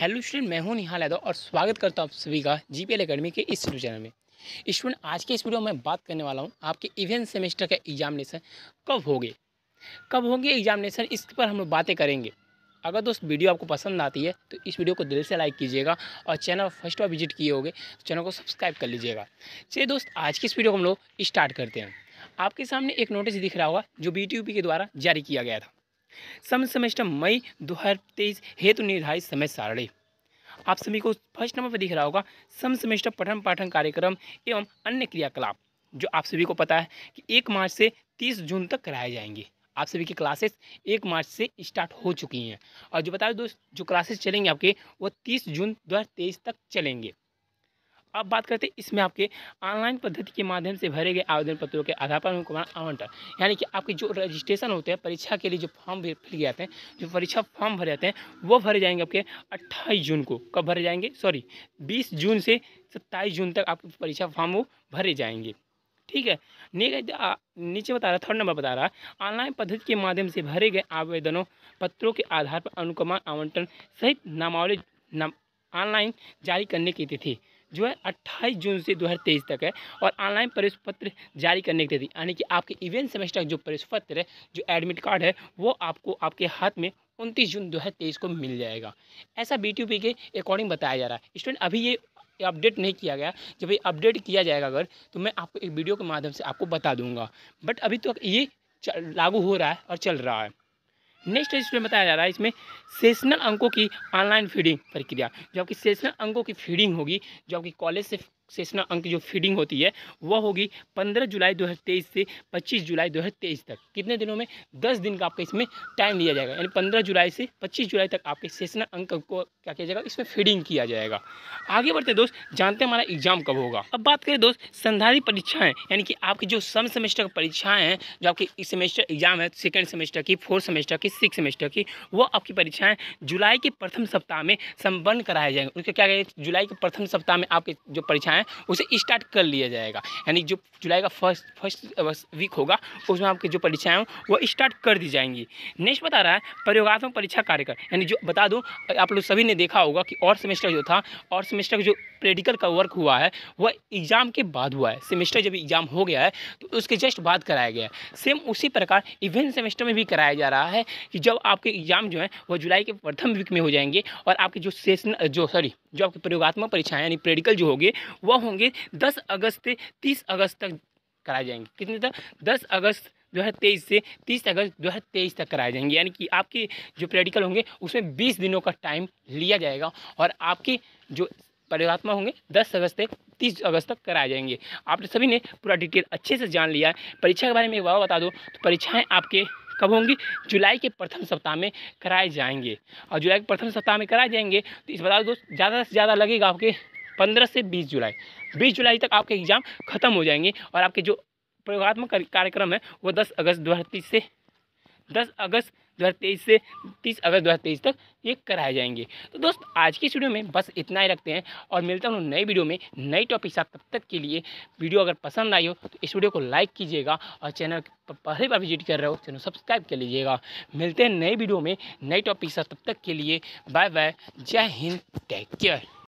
hello student मैं हूं निहाल यादव और स्वागत करता हूं आप सभी का जी पी अकेडमी के इस यूट्यूब चैनल में स्टूडेंट आज के इस वीडियो में बात करने वाला हूं आपके इवेंट सेमेस्टर का एग्जामिनेशन कब होगे कब होंगे एग्जामिनेशन इस पर हम लोग बातें करेंगे अगर दोस्त वीडियो आपको पसंद आती है तो इस वीडियो को दिल से लाइक कीजिएगा और चैनल फर्स्ट बार विजिट किए होगे तो चैनल को सब्सक्राइब कर लीजिएगा चलिए दोस्त आज की इस वीडियो को हम लोग स्टार्ट करते हैं आपके सामने एक नोटिस दिख रहा होगा जो बी के द्वारा जारी किया गया था सम सेमेस्टर मई दो हज़ार तेईस हेतु निर्धारित समय सारणी आप सभी को फर्स्ट नंबर पर दिख रहा होगा सम सेमेस्टर पठन पाठन कार्यक्रम एवं अन्य क्रियाकलाप जो आप सभी को पता है कि एक मार्च से तीस जून तक कराए जाएंगे आप सभी की क्लासेस एक मार्च से स्टार्ट हो चुकी हैं और जो बता दो जो क्लासेस चलेंगे आपके वो तीस जून दो तक चलेंगे अब बात करते हैं इसमें आपके ऑनलाइन पद्धति के माध्यम से भरे गए आवेदन पत्रों के आधार पर अनुक्रमण आवंटन यानी कि आपके जो रजिस्ट्रेशन होते हैं परीक्षा के लिए जो फॉर्म फिल जाते हैं जो परीक्षा फॉर्म भरे जाते हैं वो भरे जाएंगे आपके अट्ठाईस जून को कब भरे जाएंगे सॉरी बीस जून से सत्ताईस जून तक आपके परीक्षा फॉर्म वो भरे जाएंगे ठीक है नीचे बता रहा थर्ड नंबर बता रहा है ऑनलाइन पद्धति के माध्यम से भरे गए आवेदनों पत्रों के आधार पर अनुक्रमण आवंटन सहित नामावली नाम ऑनलाइन जारी करने की तिथि जो है अट्ठाईस जून से दो तक है और ऑनलाइन प्रवेश पत्र जारी करने की तिथि यानी कि आपके इवेंट सेमेस्टर का जो प्रवेश पत्र है जो एडमिट कार्ड है वो आपको आपके हाथ में उनतीस जून दो को मिल जाएगा ऐसा बी के अकॉर्डिंग बताया जा रहा है स्टूडेंट अभी ये अपडेट नहीं किया गया जब ये अपडेट किया जाएगा अगर तो मैं आपको एक वीडियो के माध्यम से आपको बता दूंगा बट अभी तो ये लागू हो रहा है और चल रहा है नेक्स्ट इसमें बताया जा रहा है इसमें सेशनल अंकों की ऑनलाइन फीडिंग प्रक्रिया जो आपकी सेशनल अंकों की फीडिंग होगी जो आपकी कॉलेज से सेसना अंक जो फीडिंग होती है वह होगी 15 जुलाई 2023 से 25 जुलाई 2023 तक कितने दिनों में 10 दिन का आपका इसमें टाइम लिया जाएगा यानी 15 जुलाई से 25 जुलाई तक आपके सेसना अंक को क्या किया जाएगा इसमें फीडिंग किया जाएगा आगे बढ़ते दोस्त जानते हैं हमारा एग्जाम कब होगा अब बात करें दोस्त संधारी परीक्षाएँ यानी कि आपकी जो सम सेमेस्टर की परीक्षाएँ हैं जो आपकी इस सेमेस्टर एग्जाम है सेकेंड सेमेस्टर की फोर्थ सेमेस्टर की सिक्स सेमेस्टर की वो आपकी परीक्षाएँ जुलाई के प्रथम सप्ताह में संपन्न कराए जाएंगे उसके क्या जुलाई के प्रथम सप्ताह में आपकी जो परीक्षाएँ है उसे स्टार्ट कर लिया जाएगा यानी जो जुलाई का फर्स्ट फर्स्ट वीक होगा उसमें आपकी जो परीक्षाएँ हों वो स्टार्ट कर दी जाएंगी नेक्स्ट बता रहा है प्रयोगात्मक परीक्षा कार्यक्रम यानी जो बता दूँ आप लोग सभी ने देखा होगा कि और सेमेस्टर जो था और सेमेस्टर का जो प्रेडिकल का वर्क हुआ है वह एग्ज़ाम के बाद हुआ है सेमेस्टर जब एग्ज़ाम हो गया है तो उसके जस्ट बाद कराया गया है सेम उसी प्रकार इवेंट सेमेस्टर में भी कराया जा रहा है कि जब आपके एग्ज़ाम जो है वह जुलाई के प्रथम वीक में हो जाएंगे और आपके जो सेशन जो सॉरी जो आपकी प्रयोगात्मक परीक्षाएं यानी प्रेडिकल जो होगी वह होंगे दस अगस्त से तीस अगस्त तक कराए जाएंगे कितने तक दस अगस्त दो हज़ार तेईस से तीस अगस्त दो हज़ार तेईस तक कराए जाएंगे यानी कि आपके जो प्रैक्टिकल होंगे उसमें बीस दिनों का टाइम लिया जाएगा और आपके जो परिवात्मा होंगे दस अगस्त से तीस अगस्त तक कराए जाएंगे आपने सभी ने पूरा डिटेल अच्छे से जान लिया है परीक्षा के बारे में एक बार बता दो तो परीक्षाएँ आपके कब होंगी जुलाई के प्रथम सप्ताह में कराए जाएंगे और जुलाई के प्रथम सप्ताह में कराए जाएंगे तो इस बता दो ज़्यादा से ज़्यादा लगेगा आपके पंद्रह से बीस जुलाई बीस जुलाई तक आपके एग्ज़ाम खत्म हो जाएंगे और आपके जो प्रयोगात्मक कार्यक्रम है वो दस अगस्त दो से दस अगस्त दो से तीस अगस्त दो तक ये कराए जाएंगे तो दोस्त आज की इस वीडियो में बस इतना ही रखते हैं और मिलता हूँ नई वीडियो में नई टॉपिक साथ तब तक के लिए वीडियो अगर पसंद आई हो तो इस वीडियो को लाइक कीजिएगा और चैनल पर पहली बार विजिट कर रहे हो चैनल सब्सक्राइब कर लीजिएगा मिलते हैं नई वीडियो में नई टॉपिक साथ तब तक के लिए बाय बाय जय हिंद टेक केयर